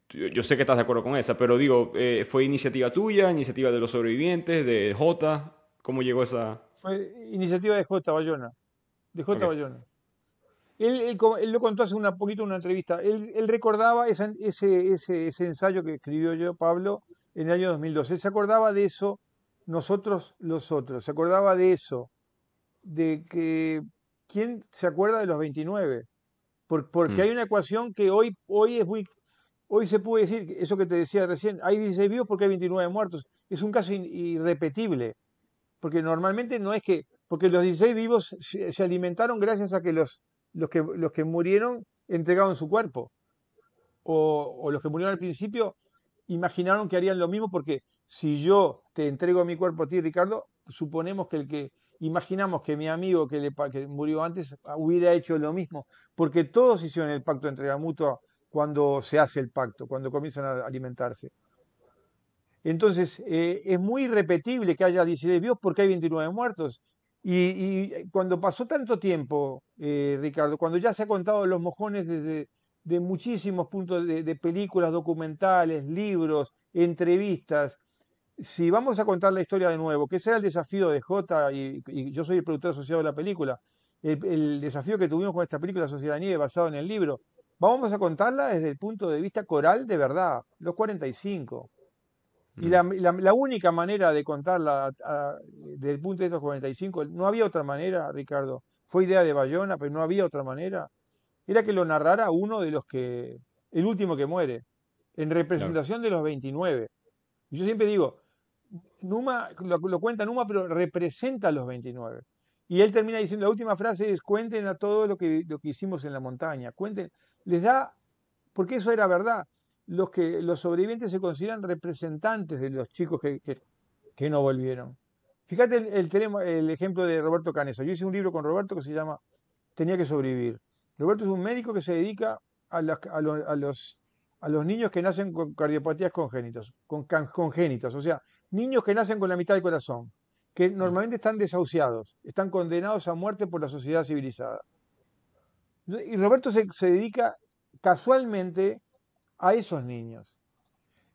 yo sé que estás de acuerdo con esa, pero digo, eh, ¿fue iniciativa tuya, iniciativa de los sobrevivientes, de J? ¿Cómo llegó esa...? Fue iniciativa de J. Bayona. De J. Él, lo contó hace un poquito en una entrevista. Él, recordaba ese, ensayo que escribió yo, Pablo, en el año 2012. Él se acordaba de eso, nosotros los otros. Se acordaba de eso, de que... ¿Quién se acuerda de los 29? porque mm. hay una ecuación que hoy, hoy es muy hoy se puede decir, eso que te decía recién, hay 16 vivos porque hay 29 muertos. Es un caso irrepetible porque normalmente no es que, porque los 16 vivos se, alimentaron gracias a que los, los que los que murieron entregaron su cuerpo, o, los que murieron al principio imaginaron que harían lo mismo porque si yo te entrego mi cuerpo a ti, Ricardo, suponemos que el que imaginamos que mi amigo que, le, que murió antes hubiera hecho lo mismo, porque todos hicieron el pacto de entrega mutua cuando se hace el pacto, cuando comienzan a alimentarse. Entonces, eh, es muy irrepetible que haya 16 Dios porque hay 29 muertos. Y, cuando pasó tanto tiempo, eh, Ricardo, cuando ya se ha contado los mojones desde de muchísimos puntos de, películas, documentales, libros, entrevistas, si vamos a contar la historia de nuevo, que ese el desafío de J, y, yo soy el productor asociado de la película, el, desafío que tuvimos con esta película, Sociedad Nieve, basado en el libro, vamos a contarla desde el punto de vista coral de verdad, los 45, y mm. la, la, única manera de contarla del desde el punto de estos 45, no había otra manera, Ricardo, fue idea de Bayona, pero no había otra manera, era que lo narrara uno de los que, el último que muere, en representación de los 29. Yo siempre digo, Numa, lo, cuenta Numa, pero representa a los 29. Y él termina diciendo, la última frase es, cuenten a todo lo que, lo que hicimos en la montaña, cuenten, les da, porque eso era verdad los, que, los sobrevivientes se consideran representantes de los chicos que, que, no volvieron. Fíjate el, el, ejemplo de Roberto Caneso. Yo hice un libro con Roberto que se llama Tenía que sobrevivir. Roberto es un médico que se dedica a, los, niños que nacen con cardiopatías congénitas, con congénitas, o sea, niños que nacen con la mitad del corazón, que mm. normalmente están desahuciados, están condenados a muerte por la sociedad civilizada. Y Roberto se, se dedica casualmente a esos niños.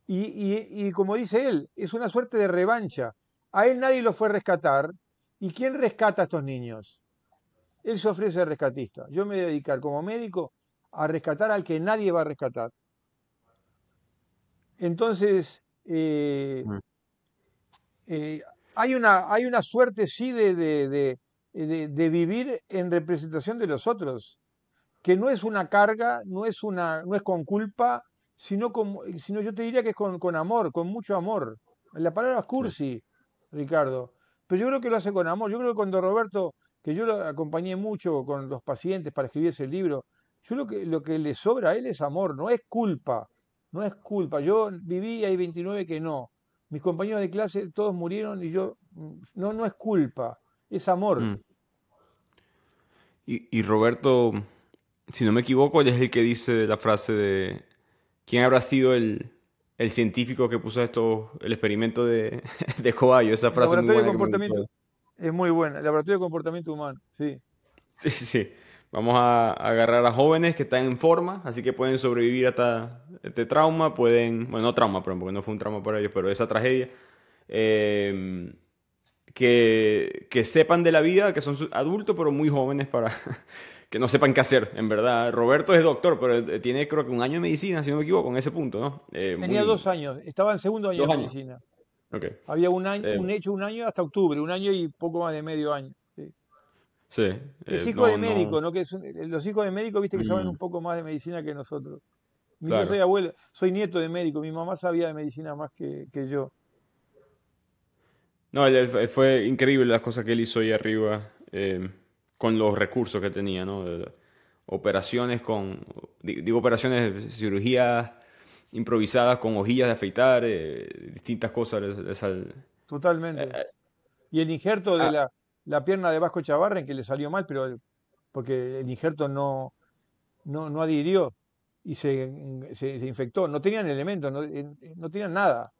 Y, como dice él, es una suerte de revancha. A él nadie lo fue a rescatar. ¿Y quién rescata a estos niños? Él se ofrece rescatista. Yo me voy dedicar como médico a rescatar al que nadie va a rescatar. Entonces, eh, mm. eh, hay, una, hay una suerte, sí, de, de, vivir en representación de los otros, que no es una carga, no es, una, no es con culpa, sino, eh, sino yo te diría que es con, amor, con mucho amor. La palabra es cursi, Ricardo. Pero yo creo que lo hace con amor. Yo creo que cuando Roberto, que yo lo acompañé mucho con los pacientes para escribir ese libro, yo lo que, lo que le sobra a él es amor, no es culpa. No es culpa. Yo viví, hay 29 que no. Mis compañeros de clase todos murieron y yo. Mm, no, no es culpa, es amor. Mm. Y, y Roberto, si no me equivoco, él es el que dice la frase de ¿Quién habrá sido el, científico que puso esto, el experimento de, de Esa frase muy buena de comportamiento. Es muy buena, el laboratorio de comportamiento humano, sí. Sí, sí. Vamos a agarrar a jóvenes que están en forma, así que pueden sobrevivir hasta este trauma, pueden, bueno, no trauma, pero porque no fue un trauma para ellos, pero esa tragedia. Eh, que, que sepan de la vida, que son adultos, pero muy jóvenes para, que no sepan qué hacer, en verdad. Roberto es doctor, pero eh, tiene creo que un año de medicina, si no me equivoco, en ese punto, ¿no? Eh, Tenía dos años, estaba en segundo año de medicina. Había un año, eh, hecho un año hasta octubre, un año y poco más de medio año. Sí. sí de médico, ¿no? los hijos de médico, viste, que saben mm. un poco más de medicina que nosotros. Yo soy abuelo, soy nieto de médico, mi mamá sabía de medicina más que, yo. No, fue increíble las cosas que él hizo ahí arriba con los recursos que tenía, ¿no? Eh, operaciones con, digo operaciones, de cirugías improvisadas con hojillas de afeitar, eh, distintas cosas. Totalmente. Eh, y el injerto de ah. la, pierna de Vasco Chavarren, que le salió mal, pero porque el injerto no, no, no adhirió y se, se, infectó. No tenían elementos, no, no, tenían nada.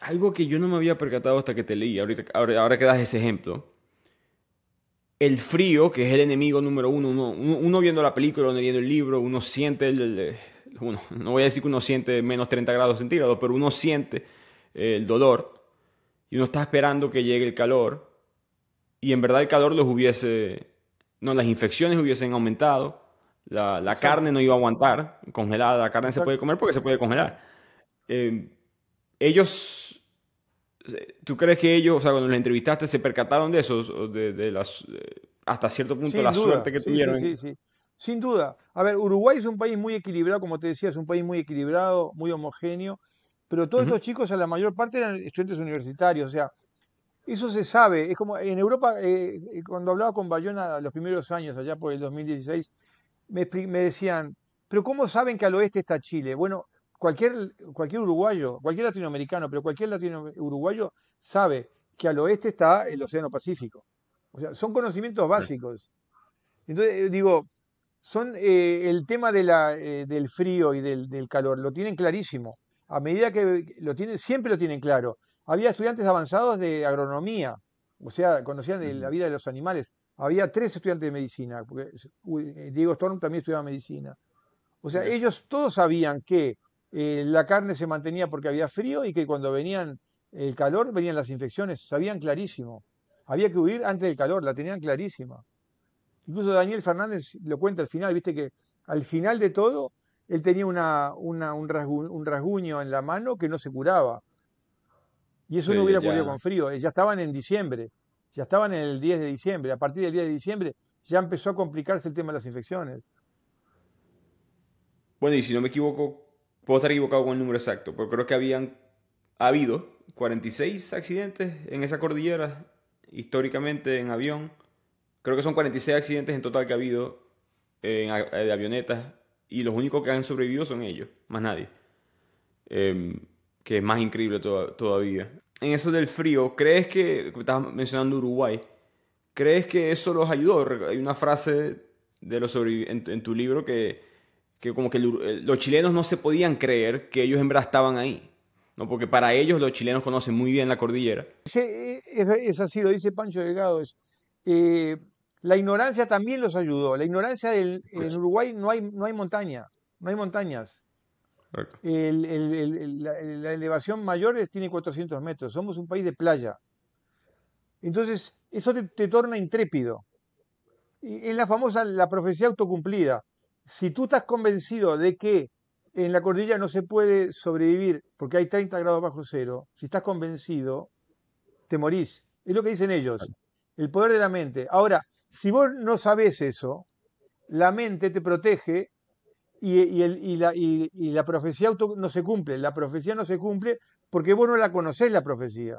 Algo que yo no me había percatado hasta que te leí, ahorita, ahora que das ese ejemplo, el frío, que es el enemigo número uno, uno, viendo la película, uno viendo el libro, uno siente, el, no voy a decir que uno siente menos 30 grados centígrados, pero uno siente el dolor y uno está esperando que llegue el calor y en verdad el calor los hubiese, no, las infecciones hubiesen aumentado, la, carne no iba a aguantar, congelada, la carne se puede comer porque se puede congelar. Em, ellos ¿Tú crees que ellos, o sea, cuando les entrevistaste, se percataron de eso, de, las, eh, hasta cierto punto, la suerte que tuvieron? Sí, sí, sí. Sin duda. A ver, Uruguay es un país muy equilibrado, como te decía, es un país muy equilibrado, muy homogéneo, pero todos los estos chicos, a la mayor parte, eran estudiantes universitarios, o sea, eso se sabe. Es como en Europa, eh, eh, cuando hablaba con Bayona los primeros años, allá por el 2016, me, me decían, pero ¿cómo saben que al oeste está Chile? Bueno, cualquier, cualquier uruguayo, cualquier latinoamericano, pero cualquier latino uruguayo sabe que al oeste está el Océano Pacífico. O sea, son conocimientos básicos. Entonces, eh, digo, son eh, el tema de la, eh, del frío y del, calor, lo tienen clarísimo. A medida que lo tienen, siempre lo tienen claro. Había estudiantes avanzados de agronomía, o sea, conocían la vida de los animales. Había tres estudiantes de medicina, porque Diego Storm también estudiaba medicina. O sea, ellos todos sabían que eh, la carne se mantenía porque había frío y que cuando venían el calor venían las infecciones, sabían clarísimo. Había que huir antes del calor, la tenían clarísima. Incluso Daniel Fernández lo cuenta al final, viste que al final de todo él tenía un, rasguño en la mano que no se curaba. Y eso no hubiera ocurrido con frío. Eh, ya estaban en diciembre, ya estaban en el 10 de diciembre. A partir del 10 de diciembre ya empezó a complicarse el tema de las infecciones. Bueno, y si no me equivoco, Puedo estar equivocado con el número exacto, pero creo que habían ha habido 46 accidentes en esa cordillera históricamente en avión. Creo que son 46 accidentes en total que ha habido eh, de avionetas y los únicos que han sobrevivido son ellos, más nadie. Em, que es más increíble todavía. En eso del frío, ¿crees que, estabas mencionando Uruguay, ¿crees que eso los ayudó? Hay una frase de los en tu libro que que como que los chilenos no se podían creer que ellos en verdad estaban ahí. ¿no? Porque para ellos los chilenos conocen muy bien la cordillera. es así, lo dice Pancho Delgado. Es, eh, la ignorancia también los ayudó. La ignorancia del, en pues. Uruguay no hay, no hay montaña, no hay montañas. la, elevación mayor tiene 400 metros. Somos un país de playa. Entonces, eso te, torna intrépido. Y es la famosa, la profecía autocumplida. Si tú estás convencido de que en la cordilla no se puede sobrevivir porque hay 30 grados bajo cero, si estás convencido, te morís. Es lo que dicen ellos, el poder de la mente. Ahora, si vos no sabés eso, la mente te protege y, la, profecía no se cumple. La profecía no se cumple porque vos no la conocés, la profecía.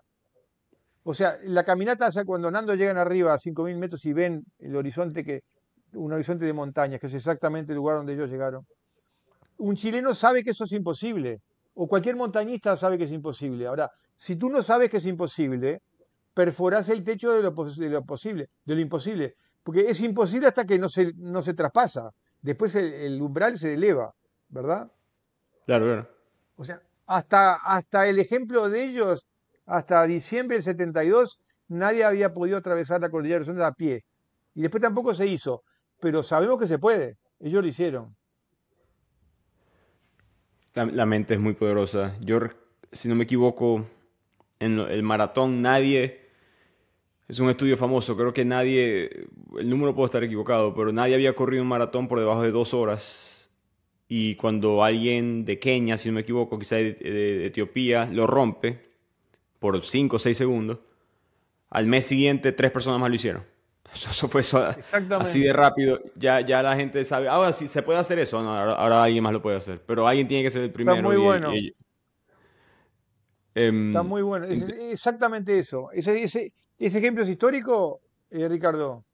O sea, la caminata sea cuando Nando llegan arriba a 5.000 metros y ven el horizonte que un horizonte de montañas, que es exactamente el lugar donde ellos llegaron. Un chileno sabe que eso es imposible, o cualquier montañista sabe que es imposible. Ahora, si tú no sabes que es imposible, perforás el techo de lo, de lo posible, de lo imposible, porque es imposible hasta que no se, no se traspasa. Después el, umbral se eleva, ¿verdad? Claro, claro. O sea, hasta, hasta el ejemplo de ellos, hasta diciembre del 72, nadie había podido atravesar la cordillera de a pie. Y después tampoco se hizo pero sabemos que se puede. Ellos lo hicieron. La, mente es muy poderosa. Yo, si no me equivoco, en el maratón nadie... Es un estudio famoso, creo que nadie, el número puedo estar equivocado, pero nadie había corrido un maratón por debajo de dos horas. Y cuando alguien de Kenia, si no me equivoco, quizá de, Etiopía, lo rompe por cinco o seis segundos, al mes siguiente tres personas más lo hicieron. Eso, fue eso, así de rápido. Ya, ya la gente sabe, ahora sí se puede hacer eso, ahora, alguien más lo puede hacer, pero alguien tiene que ser el primero. Em, Está muy bueno. Está muy bueno. exactamente eso. Ese, ese, ejemplo es histórico, eh, Ricardo.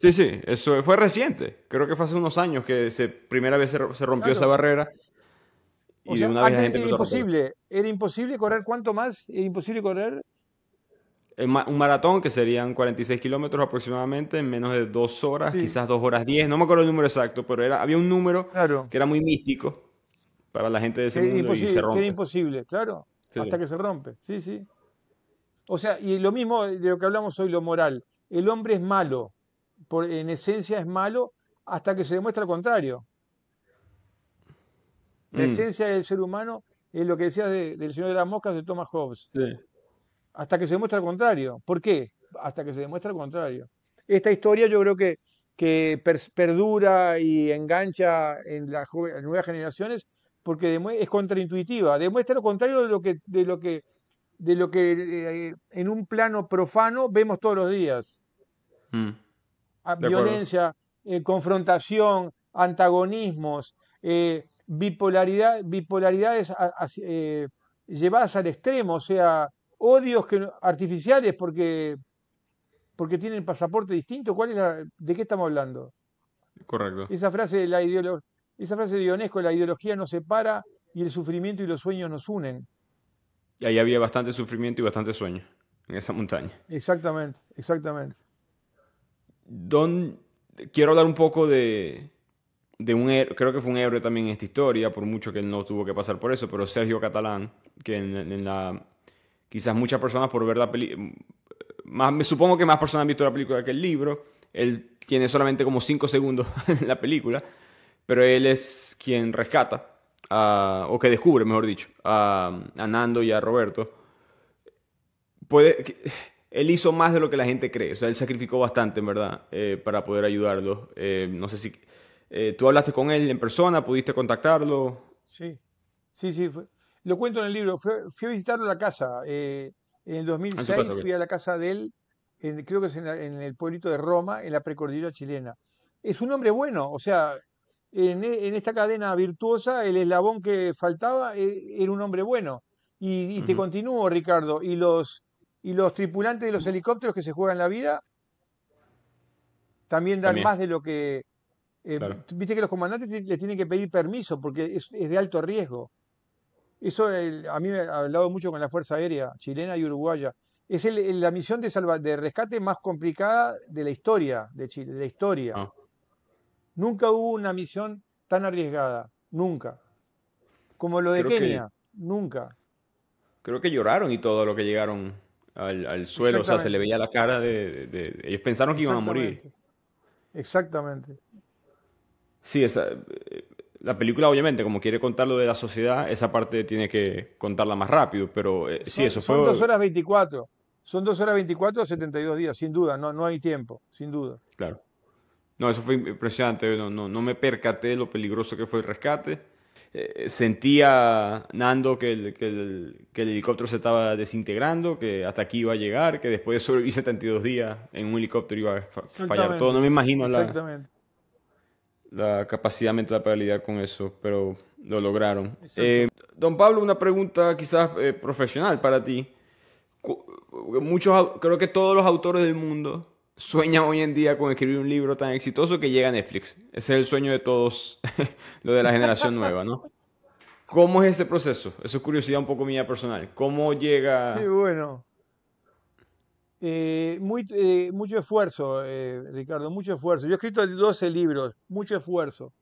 Sí, sí, eso fue reciente. Creo que fue hace unos años que se, primera vez se, rompió esa barrera. Y una vez era imposible, era imposible correr cuánto más, era imposible correr eh, un maratón que serían 46 kilómetros aproximadamente en menos de dos horas, quizás dos horas diez, no me acuerdo el número exacto, pero era, había un número que era muy místico para la gente de ese mundo Que era imposible, claro, hasta que se rompe, sí, sí. O sea, y lo mismo de lo que hablamos hoy, lo moral. El hombre es malo, en esencia es malo, hasta que se demuestra lo contrario. La mm. esencia del ser humano es lo que decías del señor de las moscas de Thomas Hobbes. Sí hasta que se demuestra lo contrario. ¿Por qué? Hasta que se demuestra lo contrario. Esta historia yo creo que, que perdura y engancha en las, nuevas generaciones porque es contraintuitiva, demuestra lo contrario de lo que, de lo que, de lo que eh, en un plano profano vemos todos los días. Mm. Ah, violencia, eh, confrontación, antagonismos, eh, bipolaridad, bipolaridades llevadas al extremo, o sea, odios que, artificiales porque, porque tienen pasaporte distinto? ¿Cuál es ¿De qué estamos hablando? Correcto. Esa frase de la esa frase de Ionesco, la ideología nos separa y el sufrimiento y los sueños nos unen. Y ahí había bastante sufrimiento y bastante sueño en esa montaña. Exactamente, exactamente. Don, quiero hablar un poco de, un un creo que fue un héroe también en esta historia, por mucho que no tuvo que pasar por eso, pero Sergio Catalán, que en la Quizás muchas personas por ver la película, mm, más, me supongo que más personas han visto la película que el libro. Él tiene solamente como cinco segundos en la película, pero él es quien rescata, o que descubre, mejor dicho, a, Nando y a Roberto. Puede, él hizo más de lo que la gente cree, o sea, él sacrificó bastante, en verdad, eh, para poder ayudarlos. Eh, no sé si eh, tú hablaste con él en persona, pudiste contactarlo. Sí, sí, sí, fue, lo cuento en el libro, fui, a visitar la casa. Eh, en el 2006 ah, fui a la casa de él, creo que es en, el pueblito de Roma, en la precordillera chilena. Es un hombre bueno, o sea, en, esta cadena virtuosa, el eslabón que faltaba e, era un hombre bueno. Y, te continúo, Ricardo, y los, y los tripulantes de los helicópteros que se juegan la vida también dan más de lo que... Eh, viste que los comandantes le tienen que pedir permiso porque es de alto riesgo. Eso a mí me ha hablado mucho con la Fuerza Aérea chilena y uruguaya. Es la misión de, de rescate más complicada de la historia de Chile, de la historia. Ah. Nunca hubo una misión tan arriesgada, nunca. Como lo de Kenia, nunca. Creo que lloraron y todo lo que llegaron al, suelo, o sea, se le veía la cara de... de ellos pensaron que iban a morir. Exactamente. Sí, esa, la película, obviamente, como quiere contar lo de la sociedad, esa parte tiene que contarla más rápido, pero eh, sí, eso fue. Son dos horas 24. Son dos horas 24 y 72 días, sin duda, no, no hay tiempo, sin duda. Claro. No, eso fue impresionante. No, no, me percaté de lo peligroso que fue el rescate. Eh, sentía Nando que el, helicóptero se estaba desintegrando, que hasta aquí iba a llegar, que después de sobrevivir 72 días en un helicóptero iba a fallar todo. No me imagino Exactamente la capacidad mental para lidiar con eso, pero lo lograron. Eh, don Pablo, una pregunta quizás eh, profesional para ti. Muchos, creo que todos los autores del mundo sueñan hoy en día con escribir un libro tan exitoso que llega a Netflix. Ese es el sueño de todos, lo de la generación nueva, ¿no? ¿Cómo es ese proceso? Eso es curiosidad un poco mía personal. ¿Cómo llega... Sí, bueno. Eh, muy, eh, mucho esfuerzo, eh, Ricardo, mucho esfuerzo. Yo he escrito 12 libros, mucho esfuerzo.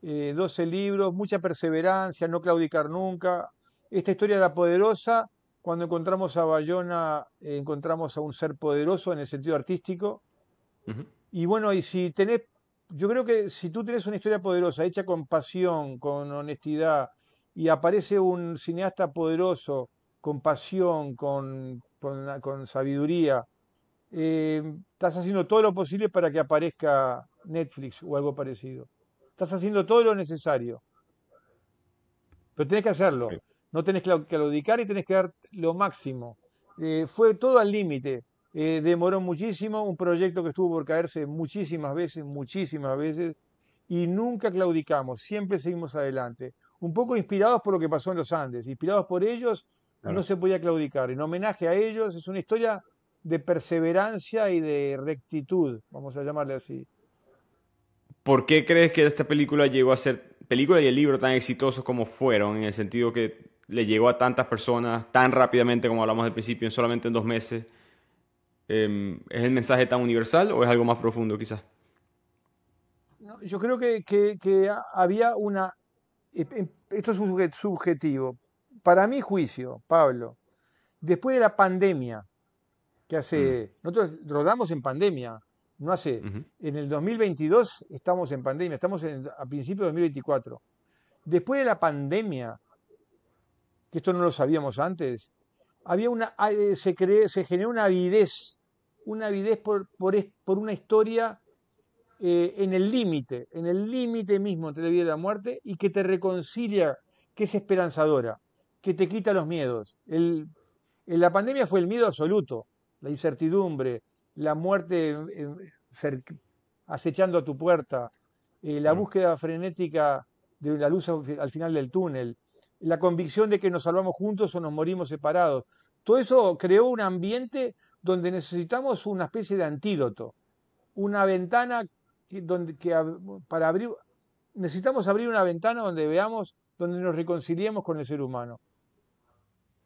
12 libros, mucha perseverancia, no claudicar nunca. Esta historia era poderosa. Cuando encontramos a Bayona, encontramos a un ser poderoso en el sentido artístico. Y bueno, y si tenés, yo creo que si tú tienes una historia poderosa, hecha con pasión, con honestidad, y aparece un cineasta poderoso, con pasión, con, con, sabiduría. Eh, estás haciendo todo lo posible para que aparezca Netflix o algo parecido. Estás haciendo todo lo necesario. Pero tenés que hacerlo. No tenés que claudicar y tenés que dar lo máximo. Eh, fue todo al límite. Eh, demoró muchísimo, un proyecto que estuvo por caerse muchísimas veces, muchísimas veces, y nunca claudicamos, siempre seguimos adelante. Un poco inspirados por lo que pasó en los Andes, inspirados por ellos no se podía claudicar. En homenaje a ellos es una historia de perseverancia y de rectitud, vamos a llamarle así. ¿Por qué crees que esta película llegó a ser película y el libro tan exitosos como fueron, en el sentido que le llegó a tantas personas tan rápidamente como hablamos al principio, en solamente en dos meses? Em, ¿Es el mensaje tan universal o es algo más profundo quizás? yo creo que, había una... E, e, esto es subjetivo, para mi juicio, Pablo, después de la pandemia, que hace, mm. nosotros rodamos en pandemia, no hace, en el 2022 estamos en pandemia, estamos a principios de 2024. Después de la pandemia, que esto no lo sabíamos antes, había una, ah, eh, se, se generó una avidez, una avidez por, por, por una historia eh, en el límite, en el límite mismo entre la vida y la muerte, y que te reconcilia, que es esperanzadora que te quita los miedos. El, la pandemia fue el miedo absoluto, la incertidumbre, la muerte eh, acechando a tu puerta, eh, la búsqueda frenética de la luz al final del túnel, la convicción de que nos salvamos juntos o nos morimos separados. Todo eso creó un ambiente donde necesitamos una especie de antídoto, una ventana donde, para abrir, necesitamos abrir una ventana donde veamos, donde nos reconciliemos con el ser humano.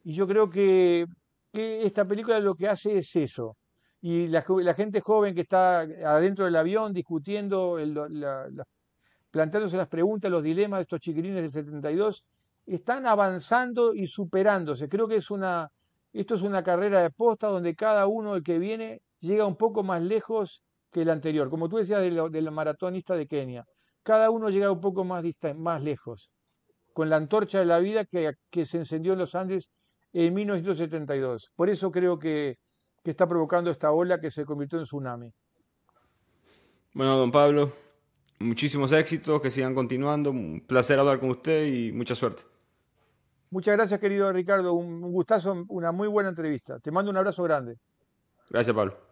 Y yo creo que, esta película lo que hace es eso. Y la, gente joven que está adentro del avión discutiendo, planteándose las preguntas, los dilemas de estos chiquilines del 72, están avanzando y superándose. Creo que es una, esto es una carrera de posta donde cada uno, el que viene, llega un poco más lejos que el anterior. Como tú decías del, del maratonista de Kenia, cada uno llega un poco más, más lejos, con la antorcha de la vida que se encendió en los Andes en 1972. Por eso creo que, que está provocando esta ola que se convirtió en tsunami. Bueno, don Pablo, muchísimos éxitos, que sigan continuando. Un placer hablar con usted y mucha suerte. Muchas gracias, querido Ricardo. Un gustazo, una muy buena entrevista. Te mando un abrazo grande. Gracias, Pablo.